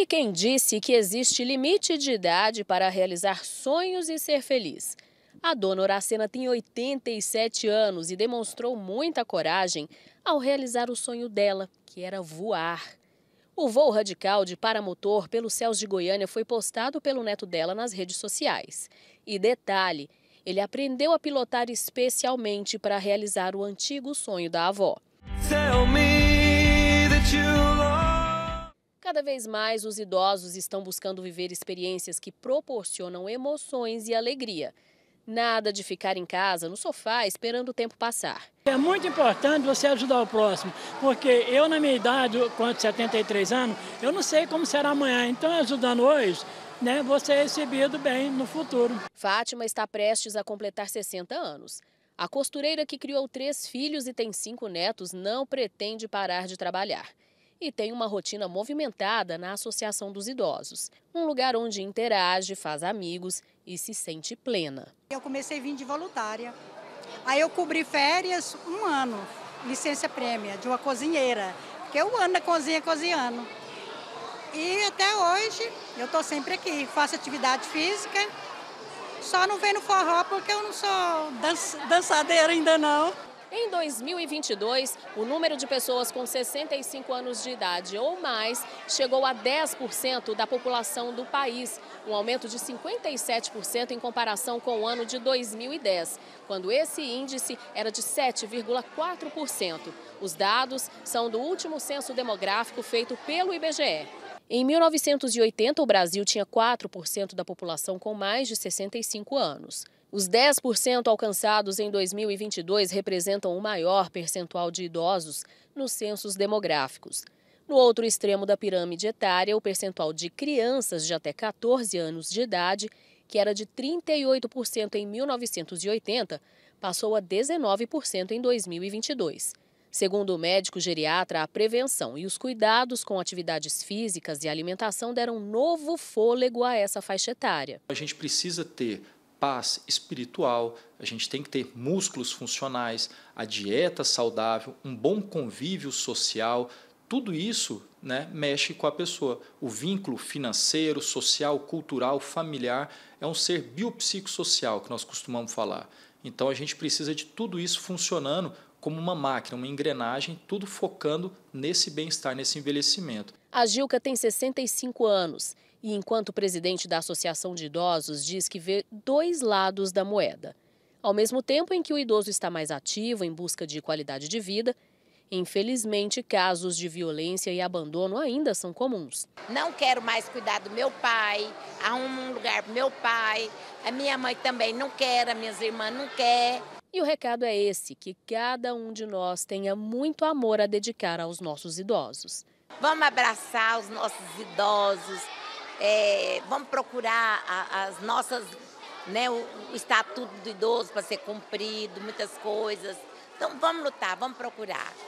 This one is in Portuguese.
E quem disse que existe limite de idade para realizar sonhos e ser feliz? A dona Horacena tem 87 anos e demonstrou muita coragem ao realizar o sonho dela, que era voar. O voo radical de paramotor pelos céus de Goiânia foi postado pelo neto dela nas redes sociais. E detalhe, ele aprendeu a pilotar especialmente para realizar o antigo sonho da avó. Tell me that you love Cada vez mais os idosos estão buscando viver experiências que proporcionam emoções e alegria. Nada de ficar em casa, no sofá, esperando o tempo passar. É muito importante você ajudar o próximo, porque eu, na minha idade, com 73 anos, eu não sei como será amanhã. Então, ajudando hoje, né, você é recebido bem no futuro. Fátima está prestes a completar 60 anos. A costureira que criou três filhos e tem cinco netos não pretende parar de trabalhar e tem uma rotina movimentada na Associação dos Idosos, um lugar onde interage, faz amigos e se sente plena. Eu comecei a vir de voluntária. Aí eu cobri férias um ano, licença prêmia, de uma cozinheira, porque eu ando na cozinha é cozinhando. E até hoje eu estou sempre aqui, faço atividade física, só não venho no forró porque eu não sou dançadeira ainda não. Em 2022, o número de pessoas com 65 anos de idade ou mais chegou a 10% da população do país, um aumento de 57% em comparação com o ano de 2010, quando esse índice era de 7,4%. Os dados são do último censo demográfico feito pelo IBGE. Em 1980, o Brasil tinha 4% da população com mais de 65 anos. Os 10% alcançados em 2022 representam o maior percentual de idosos nos censos demográficos. No outro extremo da pirâmide etária, o percentual de crianças de até 14 anos de idade, que era de 38% em 1980, passou a 19% em 2022. Segundo o médico geriatra, a prevenção e os cuidados com atividades físicas e alimentação deram novo fôlego a essa faixa etária. A gente precisa ter paz espiritual, a gente tem que ter músculos funcionais, a dieta saudável, um bom convívio social, tudo isso né, mexe com a pessoa. O vínculo financeiro, social, cultural, familiar é um ser biopsicossocial que nós costumamos falar. Então a gente precisa de tudo isso funcionando como uma máquina, uma engrenagem, tudo focando nesse bem-estar, nesse envelhecimento. A Gilca tem 65 anos e, enquanto presidente da Associação de Idosos, diz que vê dois lados da moeda. Ao mesmo tempo em que o idoso está mais ativo em busca de qualidade de vida, infelizmente casos de violência e abandono ainda são comuns. Não quero mais cuidar do meu pai, arrumo um lugar para meu pai, a minha mãe também não quer, as minhas irmãs não querem. E o recado é esse: que cada um de nós tenha muito amor a dedicar aos nossos idosos. Vamos abraçar os nossos idosos, é, vamos procurar as nossas, né, o, o estatuto do idoso para ser cumprido, muitas coisas. Então vamos lutar, vamos procurar.